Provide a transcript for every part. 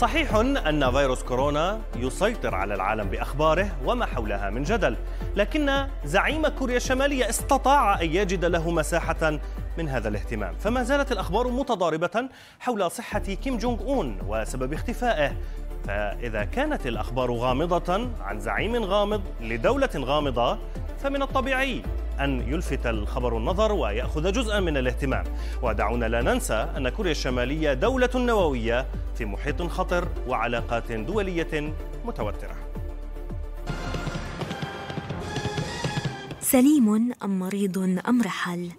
صحيح أن فيروس كورونا يسيطر على العالم بأخباره وما حولها من جدل لكن زعيم كوريا الشمالية استطاع أن يجد له مساحة من هذا الاهتمام فما زالت الأخبار متضاربة حول صحة كيم جونغ أون وسبب اختفائه فإذا كانت الأخبار غامضة عن زعيم غامض لدولة غامضة فمن الطبيعي أن يلفت الخبر النظر ويأخذ جزءا من الاهتمام ودعونا لا ننسى أن كوريا الشمالية دولة نووية في محيط خطر وعلاقات دولية متوترة سليم أم مريض أم رحل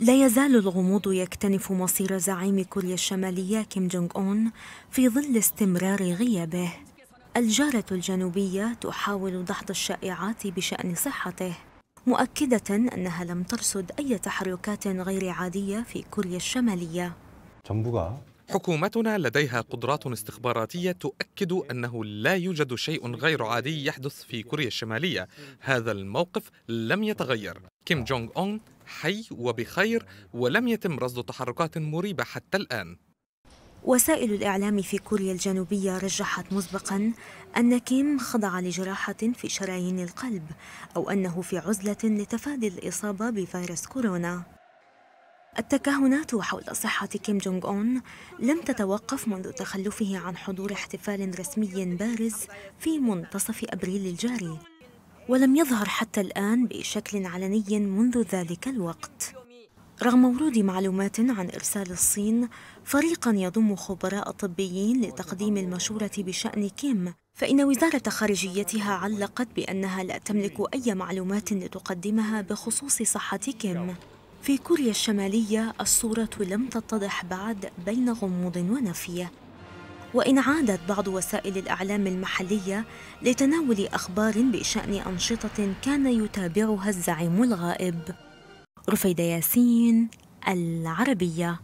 لا يزال الغموض يكتنف مصير زعيم كوريا الشمالية كيم جونغ أون في ظل استمرار غيابه الجارة الجنوبية تحاول دحض الشائعات بشأن صحته مؤكدة أنها لم ترصد أي تحركات غير عادية في كوريا الشمالية حكومتنا لديها قدرات استخباراتية تؤكد أنه لا يوجد شيء غير عادي يحدث في كوريا الشمالية هذا الموقف لم يتغير كيم جونغ أون حي وبخير ولم يتم رصد تحركات مريبة حتى الآن وسائل الإعلام في كوريا الجنوبية رجحت مسبقا أن كيم خضع لجراحة في شرايين القلب أو أنه في عزلة لتفادي الإصابة بفيروس كورونا التكهنات حول صحة كيم جونغ أون لم تتوقف منذ تخلفه عن حضور احتفال رسمي بارز في منتصف أبريل الجاري ولم يظهر حتى الآن بشكل علني منذ ذلك الوقت رغم ورود معلومات عن إرسال الصين فريقا يضم خبراء طبيين لتقديم المشورة بشأن كيم فإن وزارة خارجيتها علقت بأنها لا تملك أي معلومات لتقدمها بخصوص صحة كيم في كوريا الشمالية الصورة لم تتضح بعد بين غموض ونفي وإن عادت بعض وسائل الإعلام المحلية لتناول أخبار بشأن أنشطة كان يتابعها الزعيم الغائب رفيدة ياسين العربية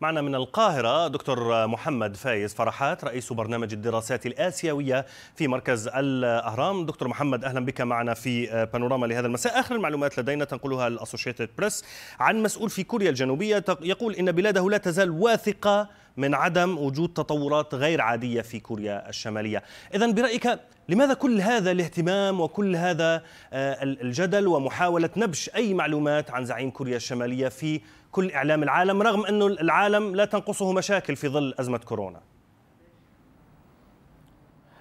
معنا من القاهرة دكتور محمد فايز فرحات رئيس برنامج الدراسات الآسيوية في مركز الأهرام دكتور محمد أهلا بك معنا في بانوراما لهذا المساء آخر المعلومات لدينا تنقلها الأسوشيتد بريس عن مسؤول في كوريا الجنوبية يقول إن بلاده لا تزال واثقة من عدم وجود تطورات غير عادية في كوريا الشمالية إذا برأيك لماذا كل هذا الاهتمام وكل هذا آه، الجدل ومحاولة نبش أي معلومات عن زعيم كوريا الشمالية في كل إعلام العالم رغم أن العالم لا تنقصه مشاكل في ظل أزمة كورونا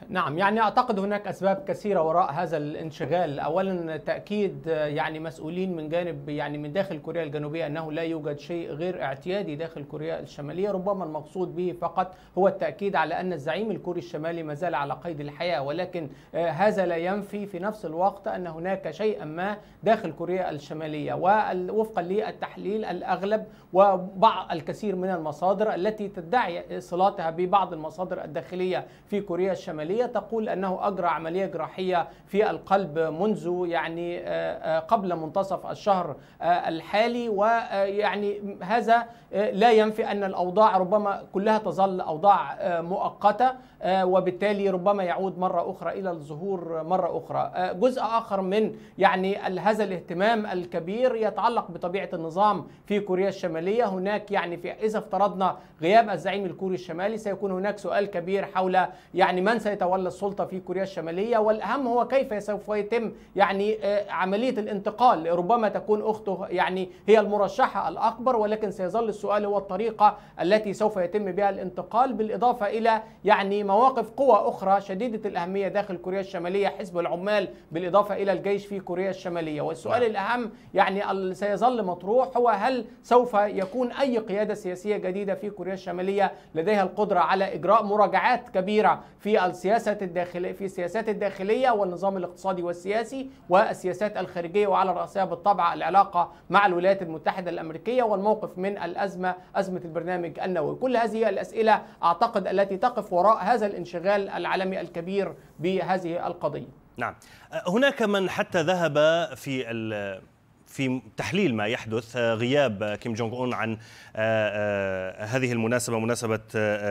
نعم يعني اعتقد هناك اسباب كثيره وراء هذا الانشغال اولا تاكيد يعني مسؤولين من جانب يعني من داخل كوريا الجنوبيه انه لا يوجد شيء غير اعتيادي داخل كوريا الشماليه ربما المقصود به فقط هو التاكيد على ان الزعيم الكوري الشمالي ما زال على قيد الحياه ولكن آه، هذا لا ينفي في نفس الوقت ان هناك شيئا ما داخل كوريا الشماليه ووفقا للتحليل الاغلب وبعض الكثير من المصادر التي تدعي صلاتها ببعض المصادر الداخليه في كوريا الشماليه الدولية تقول أنه أجرى عملية جراحية في القلب منذ يعني آه، آه، قبل منتصف الشهر آه، الحالي ويعني هذا لا ينفي أن الأوضاع ربما كلها تظل أوضاع مؤقتة آه، وبالتالي ربما يعود مرة أخرى إلى الظهور مرة أخرى آه، جزء آخر من يعني هذا الاهتمام الكبير يتعلق بطبيعة النظام في كوريا الشمالية هناك يعني في إذا افترضنا غياب الزعيم الكوري الشمالي سيكون هناك سؤال كبير حول يعني من سيتولى السلطة في كوريا الشمالية والأهم هو كيف سوف يتم يعني آه، عملية الانتقال ربما تكون أخته يعني هي المرشحة الأكبر ولكن سيظل السؤال هو الطريقة التي سوف يتم بها الانتقال بالإضافة إلى يعني مواقف قوى أخرى شديدة الأهمية داخل كوريا الشمالية حزب العمال بالإضافة إلى الجيش في كوريا الشمالية والسؤال نعم. الأهم يعني سيظل مطروح هو هل سوف يكون أي قيادة سياسية جديدة في كوريا الشمالية لديها القدرة على إجراء مراجعات كبيرة في السياسة الداخلية في السياسات الداخلية والنظام الاقتصادي والسياسي والسياسات الخارجية وعلى رأسها بالطبع العلاقة مع الولايات المتحدة الأمريكية والموقف من الأزمة أزمة البرنامج النووي كل هذه الأسئلة أعتقد التي تقف وراء هذا هذا الانشغال العالمي الكبير بهذه القضية نعم أه، هناك من حتى ذهب في ال في تحليل ما يحدث أه، غياب كيم جونغ اون عن أه، هذه المناسبه مناسبه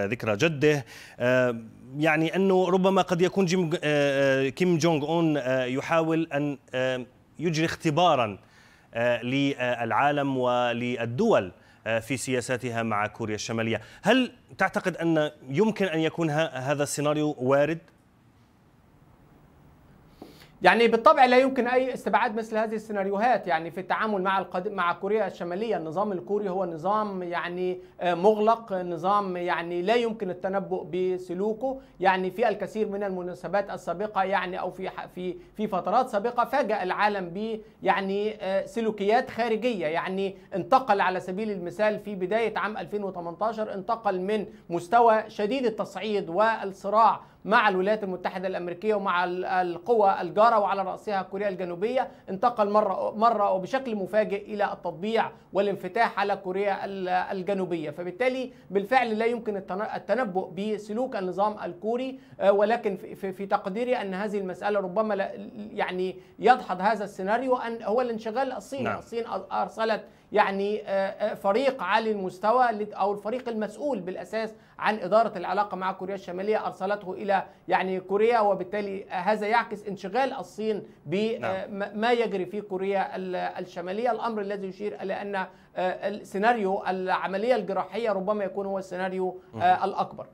ذكرى جده يعني انه ربما قد يكون جيم كيم جونغ اون يحاول ان يجري اختبارا للعالم وللدول آه، في سياساتها مع كوريا الشمالية هل تعتقد أن يمكن أن يكون هذا السيناريو وارد؟ يعني بالطبع لا يمكن اي استبعاد مثل هذه السيناريوهات يعني في التعامل مع القد... مع كوريا الشماليه النظام الكوري هو نظام يعني آه، مغلق نظام يعني لا يمكن التنبؤ بسلوكه يعني في الكثير من المناسبات السابقه يعني او في في في فترات سابقه فاجأ العالم ب يعني آه، سلوكيات خارجيه يعني انتقل على سبيل المثال في بدايه عام 2018 انتقل من مستوى شديد التصعيد والصراع مع الولايات المتحدة الأمريكية ومع القوى الجارة وعلى رأسها كوريا الجنوبية انتقل مرة مرة وبشكل مفاجئ إلى التطبيع والانفتاح على كوريا الجنوبية فبالتالي بالفعل لا يمكن التنبؤ بسلوك النظام الكوري آه، ولكن في تقديري أن هذه المسألة ربما يعني يدحض هذا السيناريو أن هو الانشغال الصيني نعم. الصين أرسلت يعني آه، آه، فريق عالي المستوى او الفريق المسؤول بالاساس عن اداره العلاقه مع كوريا الشماليه ارسلته الى يعني كوريا وبالتالي هذا يعكس انشغال الصين بما آه، نعم. يجري في كوريا الشماليه الامر الذي يشير الى ان السيناريو العمليه الجراحيه ربما يكون هو السيناريو الاكبر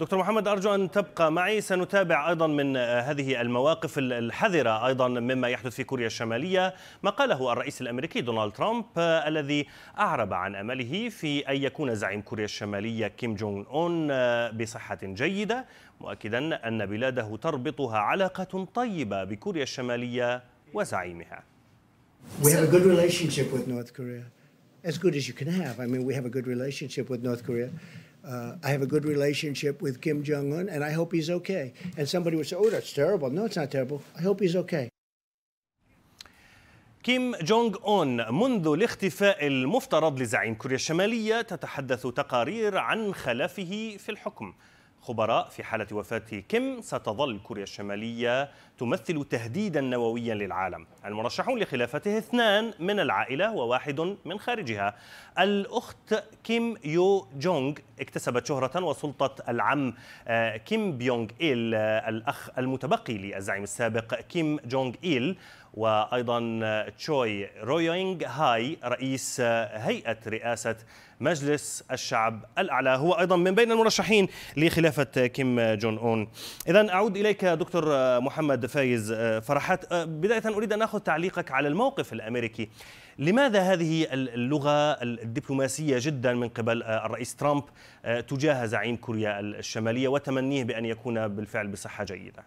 دكتور محمد أرجو أن تبقى معي سنتابع أيضا من آه، هذه المواقف الحذرة أيضا مما يحدث في كوريا الشمالية ما قاله الرئيس الأمريكي دونالد ترامب آه، الذي أعرب عن أمله في أن يكون زعيم كوريا الشمالية كيم جونغ أون آه، بصحة جيدة مؤكدا أن بلاده تربطها علاقة طيبة بكوريا الشمالية وزعيمها We have a good relationship with North Korea. As good as you can have. I mean, we have a good relationship with North Korea. Uh, I have a good relationship with Kim Jong un, and I hope he's okay. And somebody would say, oh, that's terrible. No, it's not terrible. I hope he's okay. كيم جونغ اون منذ الاختفاء المفترض لزعيم كوريا الشماليه تتحدث تقارير عن خلافه في الحكم خبراء في حالة وفاة كيم ستظل كوريا الشمالية تمثل تهديدا نوويا للعالم المرشحون لخلافته اثنان من العائلة وواحد من خارجها الأخت كيم يو جونغ اكتسبت شهرة وسلطة العم آه، كيم بيونغ إيل آه، الأخ المتبقي للزعيم السابق كيم جونغ إيل وأيضا آه، تشوي رويونغ هاي رئيس هيئة رئاسة مجلس الشعب الأعلى هو أيضا من بين المرشحين لخلافة كيم جون أون إذا أعود إليك دكتور محمد فايز آه، فرحات آه، بداية أريد أن أخذ تعليقك على الموقف الأمريكي لماذا هذه اللغة الدبلوماسية جدا من قبل آه، الرئيس ترامب تجاه زعيم كوريا الشمالية وتمنيه بأن يكون بالفعل بصحة جيدة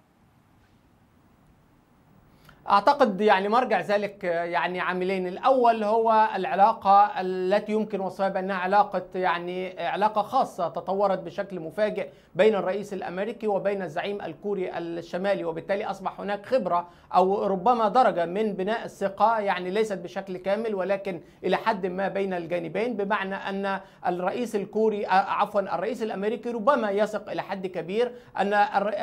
اعتقد يعني مرجع ذلك يعني عاملين الاول هو العلاقه التي يمكن وصفها بانها علاقه يعني علاقه خاصه تطورت بشكل مفاجئ بين الرئيس الامريكي وبين الزعيم الكوري الشمالي وبالتالي اصبح هناك خبره او ربما درجه من بناء الثقه يعني ليست بشكل كامل ولكن الى حد ما بين الجانبين بمعنى ان الرئيس الكوري آه، عفوا الرئيس الامريكي ربما يثق الى حد كبير ان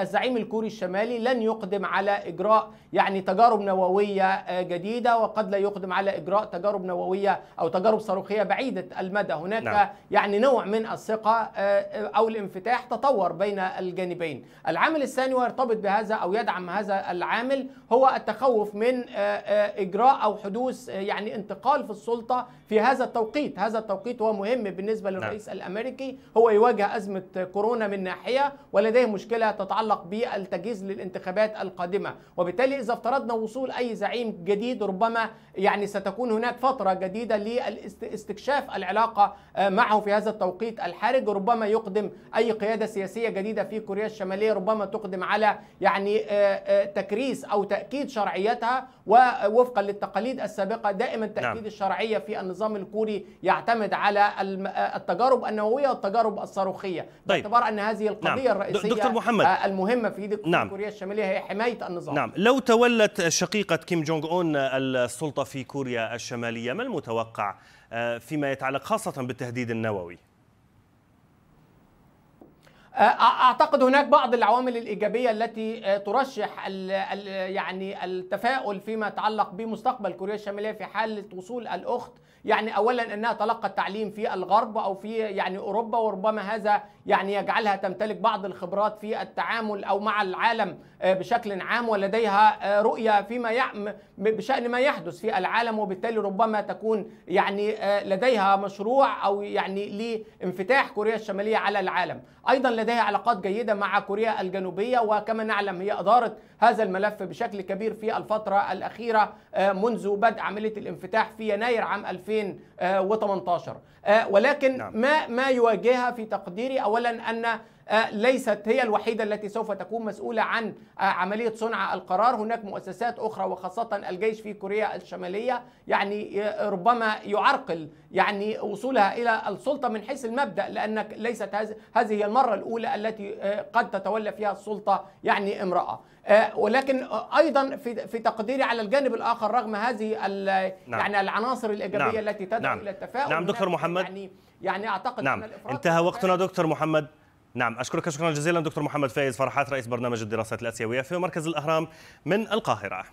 الزعيم الكوري الشمالي لن يقدم على اجراء يعني تجارب تجارب نوويه آه، جديده وقد لا يقدم على اجراء تجارب نوويه او تجارب صاروخيه بعيده المدى هناك نعم. يعني نوع من الثقه آه، آه، او الانفتاح تطور بين الجانبين العامل الثاني ويرتبط بهذا او يدعم هذا العامل هو التخوف من اجراء او حدوث يعني انتقال في السلطه في هذا التوقيت هذا التوقيت هو مهم بالنسبه نعم. للرئيس نعم. الامريكي هو يواجه ازمه كورونا من ناحيه ولديه مشكله تتعلق بالتجهيز للانتخابات القادمه وبالتالي اذا افترضنا وصول اي زعيم جديد ربما يعني ستكون هناك فتره جديده لاستكشاف العلاقه آه، معه في هذا التوقيت الحرج ربما يقدم اي قياده سياسيه جديده في كوريا الشماليه ربما تقدم على يعني آه، آه، تكريس او تاكيد شرعيتها ووفقا للتقاليد السابقة دائما نعم. تأكيد نعم. الشرعية في النظام الكوري يعتمد على التجارب النووية والتجارب الصاروخية طيب. باعتبار أن هذه نعم. القضية نعم. الرئيسية دكتور محمد. آه، المهمة في دكتور نعم. كوريا الشمالية هي حماية النظام نعم لو تولت شقيقة كيم جونج أون السلطة في كوريا الشمالية ما المتوقع آه، فيما يتعلق خاصة بالتهديد النووي؟ اعتقد هناك بعض العوامل الايجابيه التي ترشح الـ الـ يعني التفاؤل فيما يتعلق بمستقبل كوريا الشماليه في حاله وصول الاخت يعني اولا انها تلقت تعليم في الغرب او في يعني اوروبا وربما هذا يعني يجعلها تمتلك بعض الخبرات في التعامل او مع العالم بشكل عام ولديها رؤيه فيما يعم بشان ما يحدث في العالم وبالتالي ربما تكون يعني لديها مشروع او يعني لانفتاح كوريا الشماليه على العالم ايضا لديها لديها علاقات جيدة مع كوريا الجنوبية وكما نعلم هي أدارت هذا الملف بشكل كبير في الفترة الأخيرة آه، منذ بدء عملية الانفتاح في يناير عام 2018 آه، ولكن نعم. ما ما يواجهها في تقديري أولا أن آه، ليست هي الوحيده التي سوف تكون مسؤوله عن آه، عمليه صنع القرار هناك مؤسسات اخرى وخاصه الجيش في كوريا الشماليه يعني آه، ربما يعرقل يعني وصولها الى السلطه من حيث المبدا لانك ليست هذه هي المره الاولى التي قد تتولى فيها السلطه يعني امراه ولكن ايضا في في تقديري على الجانب الاخر رغم هذه نعم. يعني العناصر الايجابيه نعم. التي تدعو نعم. الى التفاؤل نعم دكتور محمد يعني يعني اعتقد نعم. ان انتهى وقتنا دكتور محمد نعم أشكرك شكرا جزيلا دكتور محمد فايز فرحات رئيس برنامج الدراسات الآسيوية في مركز الأهرام من القاهرة